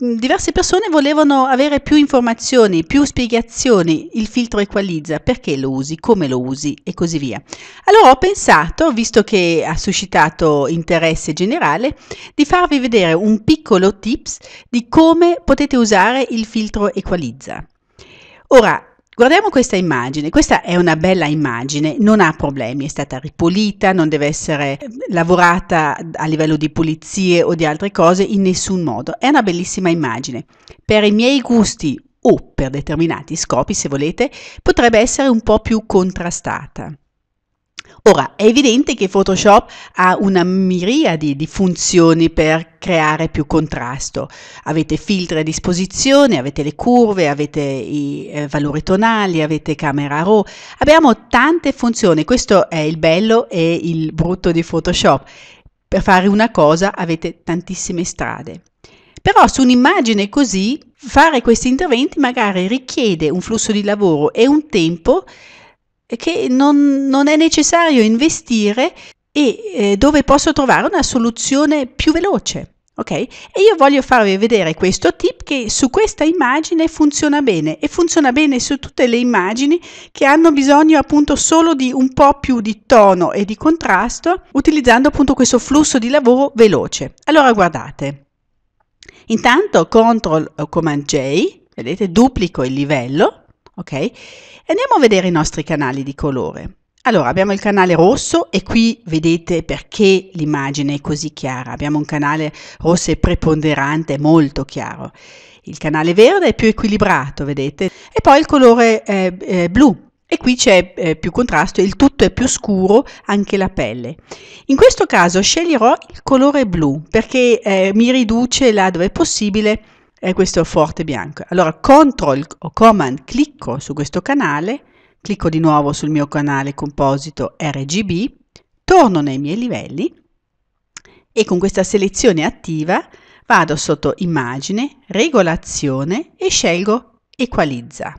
diverse persone volevano avere più informazioni, più spiegazioni, il filtro equalizza, perché lo usi, come lo usi e così via. Allora ho pensato, visto che ha suscitato interesse generale, di farvi vedere un piccolo tips di come potete usare il filtro equalizza. Ora, Guardiamo questa immagine, questa è una bella immagine, non ha problemi, è stata ripulita, non deve essere eh, lavorata a livello di pulizie o di altre cose in nessun modo, è una bellissima immagine. Per i miei gusti o per determinati scopi, se volete, potrebbe essere un po' più contrastata. Ora, è evidente che Photoshop ha una miriade di funzioni per creare più contrasto. Avete filtri a disposizione, avete le curve, avete i eh, valori tonali, avete camera RAW. Abbiamo tante funzioni, questo è il bello e il brutto di Photoshop. Per fare una cosa avete tantissime strade. Però su un'immagine così fare questi interventi magari richiede un flusso di lavoro e un tempo che non, non è necessario investire e eh, dove posso trovare una soluzione più veloce. Ok? E io voglio farvi vedere questo tip che su questa immagine funziona bene e funziona bene su tutte le immagini che hanno bisogno appunto solo di un po' più di tono e di contrasto utilizzando appunto questo flusso di lavoro veloce. Allora guardate. Intanto CTRL o eh, Command J, vedete, duplico il livello ok? Andiamo a vedere i nostri canali di colore. Allora, abbiamo il canale rosso e qui vedete perché l'immagine è così chiara. Abbiamo un canale rosso e preponderante, molto chiaro. Il canale verde è più equilibrato, vedete? E poi il colore eh, eh, blu, e qui c'è eh, più contrasto, il tutto è più scuro, anche la pelle. In questo caso sceglierò il colore blu perché eh, mi riduce là dove è possibile è questo forte bianco. Allora control o command clicco su questo canale, clicco di nuovo sul mio canale composito RGB, torno nei miei livelli e con questa selezione attiva vado sotto immagine, regolazione e scelgo equalizza.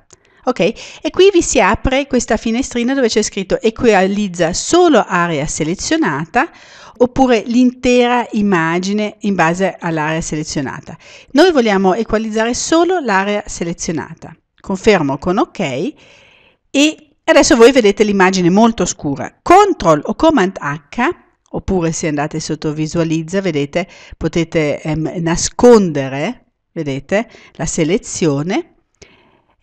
Ok? E qui vi si apre questa finestrina dove c'è scritto equalizza solo area selezionata oppure l'intera immagine in base all'area selezionata. Noi vogliamo equalizzare solo l'area selezionata. Confermo con ok e adesso voi vedete l'immagine molto scura. Ctrl o Command H oppure se andate sotto visualizza vedete potete ehm, nascondere vedete la selezione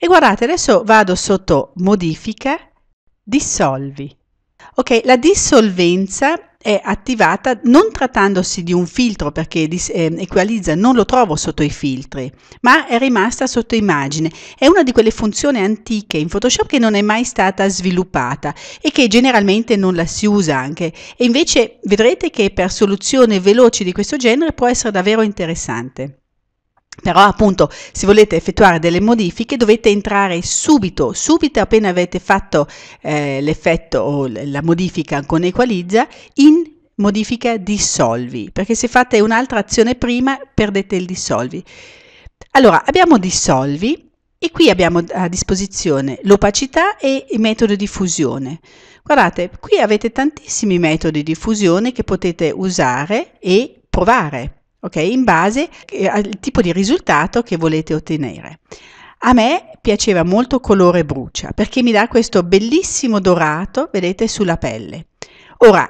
e guardate, adesso vado sotto modifica, dissolvi. Ok, la dissolvenza è attivata non trattandosi di un filtro perché eh, equalizza non lo trovo sotto i filtri, ma è rimasta sotto immagine. È una di quelle funzioni antiche in Photoshop che non è mai stata sviluppata e che generalmente non la si usa anche. E invece vedrete che per soluzioni veloci di questo genere può essere davvero interessante. Però appunto se volete effettuare delle modifiche dovete entrare subito, subito appena avete fatto eh, l'effetto o la modifica con Equalizza in modifica dissolvi, perché se fate un'altra azione prima perdete il dissolvi. Allora abbiamo dissolvi e qui abbiamo a disposizione l'opacità e il metodo di fusione. Guardate, qui avete tantissimi metodi di fusione che potete usare e provare ok? In base eh, al tipo di risultato che volete ottenere. A me piaceva molto colore brucia perché mi dà questo bellissimo dorato, vedete, sulla pelle. Ora,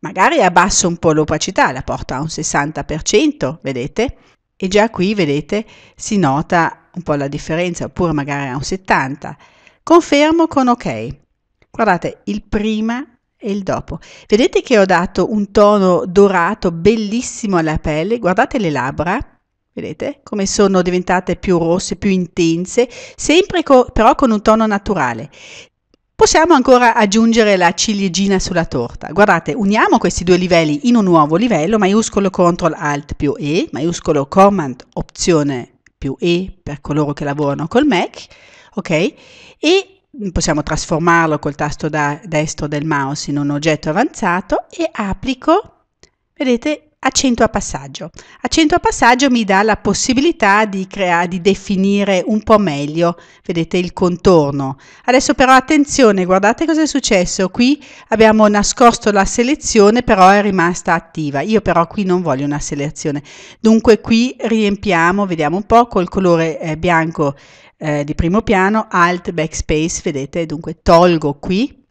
magari abbasso un po' l'opacità, la porto a un 60%, vedete? E già qui, vedete, si nota un po' la differenza, oppure magari a un 70%. Confermo con ok. Guardate, il prima e il dopo. Vedete che ho dato un tono dorato bellissimo alla pelle, guardate le labbra, vedete come sono diventate più rosse, più intense, sempre co- però con un tono naturale. Possiamo ancora aggiungere la ciliegina sulla torta. Guardate, uniamo questi due livelli in un nuovo livello, maiuscolo CTRL ALT più E, maiuscolo COMMAND opzione più E per coloro che lavorano col Mac, ok? E possiamo trasformarlo col tasto da, destro del mouse in un oggetto avanzato e applico, vedete, accento a passaggio. Accento a passaggio mi dà la possibilità di, crea- di definire un po' meglio, vedete, il contorno. Adesso però attenzione, guardate cosa è successo. Qui abbiamo nascosto la selezione, però è rimasta attiva. Io però qui non voglio una selezione. Dunque qui riempiamo, vediamo un po', col colore eh, bianco eh, di primo piano, Alt Backspace, vedete, dunque tolgo qui,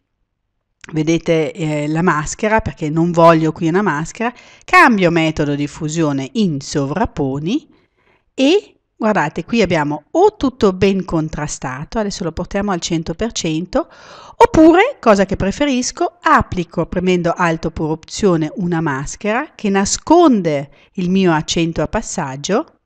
vedete eh, la maschera perché non voglio qui una maschera, cambio metodo di fusione in sovrapponi e guardate qui abbiamo o tutto ben contrastato, adesso lo portiamo al 100%, oppure, cosa che preferisco, applico premendo Alt oppure Opzione una maschera che nasconde il mio accento a passaggio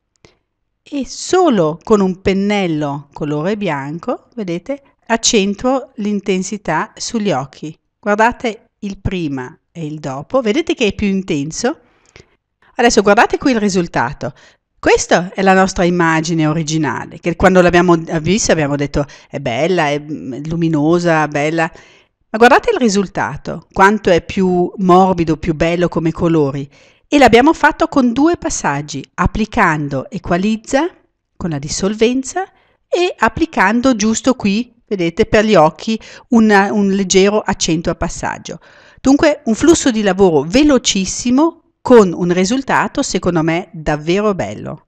e solo con un pennello colore bianco, vedete, accentro l'intensità sugli occhi. Guardate il prima e il dopo, vedete che è più intenso? Adesso guardate qui il risultato. Questa è la nostra immagine originale, che quando l'abbiamo vista abbiamo detto è bella, è mm, luminosa, bella. Ma guardate il risultato, quanto è più morbido, più bello come colori e l'abbiamo fatto con due passaggi, applicando equalizza con la dissolvenza e applicando giusto qui, vedete, per gli occhi una, un leggero accento a passaggio. Dunque un flusso di lavoro velocissimo con un risultato secondo me davvero bello.